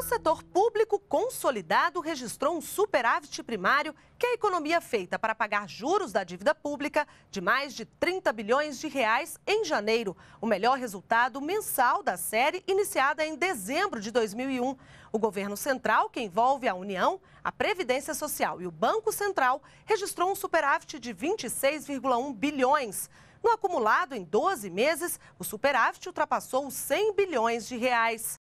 o setor público consolidado registrou um superávit primário que a economia feita para pagar juros da dívida pública de mais de 30 bilhões de reais em janeiro, o melhor resultado mensal da série iniciada em dezembro de 2001. O governo central, que envolve a União, a Previdência Social e o Banco Central, registrou um superávit de 26,1 bilhões. No acumulado em 12 meses, o superávit ultrapassou 100 bilhões de reais.